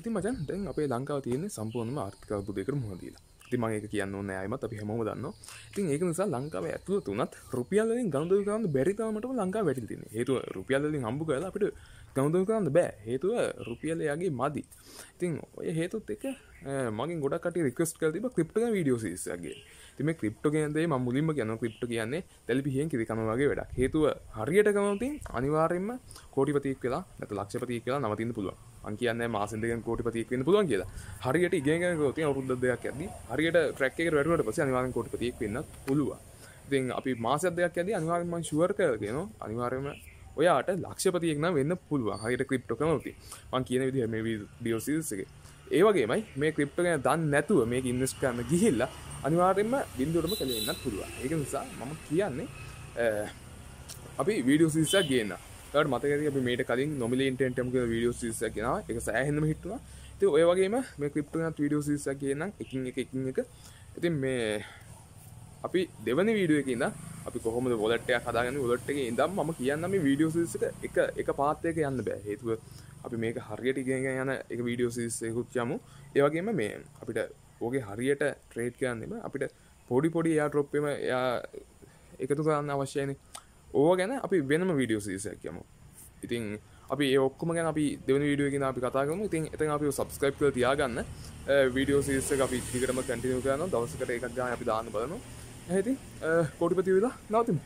ඉති මචන් දැන් අපේ ලංකාව තියන්නේ සම්පූර්ණම ආර්ථිකබුදයකර මුහදීලා තිමං එක කියන්න ඕන්න අයමත් අපි හැමෝ දන්න ඉතින් ඒක නිසා ලංකාව ඇතුළ තුනත් රුපියල්ලින් ගෞදව කරන්න බැරිතාවමට ලංකා වැටිතින හේතු රුපියල්ලින් හම්බු කලා අපට ගෞදව කරන්න බෑ හේතුව රුපියලයාගේ මදි ඉතින් ඔය හේතුත් එක මගින් ගොඩ කට රිකස් කල තිබ ක්‍රිප්ට වීඩියෝ සිස්සගේ තිම ක්‍රිප්ට කියන්දේ ම මුලින්ම ගැන ක්‍රිප්ට කියන්නේ තැලිපිහෙන් කිරිකමවාගේ වැඩක් හේතුව හරියට කමතින් අනිවාරෙන්ම කෝටිපතික් කියලා නැත ලක්ෂපති කියලා නවතින්න පුළුවන් අන් කියන්න මාසද කෝටිපතියක් වන්න පුලන් කියලා හරියට ඉගෙන ගති අවුද දෙයක් ඇද හරියට ට්‍රක්ක වැරුවට පස අනිවාර කොටිපතියක් වෙන්න පුළුව ති අපි මාසදයක් ඇද අනිවාර්ම ශුවර් කරගෙන අනිවාර්යම ඔයාට ලක්ෂපතියෙක්න වෙන්න පුළුව හරියට ක්‍රිප්ට කමති මං කියන විදි මේ ඩියෝසිල්සගේ ඒවගේමයි මේ ක්‍රිප්ට ගැන දන්න නැතුව මේ ඉන්නස් කරන්න ගිහිල්ලා අනිවාරෙන්ම බින්දුවටම කළවෙන්න පුළුව ඒක නිසා මම කියන්නේ අපි වීඩියෝ සිල්සා ගේන්න ට මතක මේට කලින් නොමිලේන්ටෙන්ටම වීඩියෝ සිස කියෙන එක සෑහෙන්ම හිටවා ති ඔය වගේම මේ ක්‍රිප්ටනත් වීඩියෝ සිස කියන්න එක එක එක එක ඉතින් මේ අපි දෙවනි වීඩියෝ එකන්න අපි කොහොම ොලටය හදාගන්න ොලට්ගේ ඉදම් ම කියන්න මේ වීඩියෝ සිසක එක එක පාත්තයක යන්න බෑ හේතුව අපි මේක හරියට ඉගෙන යන එක වීඩියෝ සිස්සයකුත් යමු ඒවගේම මේ අපිට ඕගේ හරියට ට්‍රේඩ් කරන්නෙම අපිට පොඩි පොඩි යා ටොප්පම එකතු කරන්න අවශ්‍යයනේ ඕ ගැන අපි වෙනම වීඩියෝ සිසයක් කියමු ඉතින් අපි ඔක්කම ගැන අපි දෙවන වීඩියෝගෙන අපි කතාගම ඉතින් එතන් අපි සබස්ක්‍රයිප් කර තියාගන්න වීඩියෝ සිස අපි ඉතිකරම කැටිනිය කරන දවසකට එකක් ගා අපි දාන්න බලනු ඇති කොටිපති වෙලා නවතිම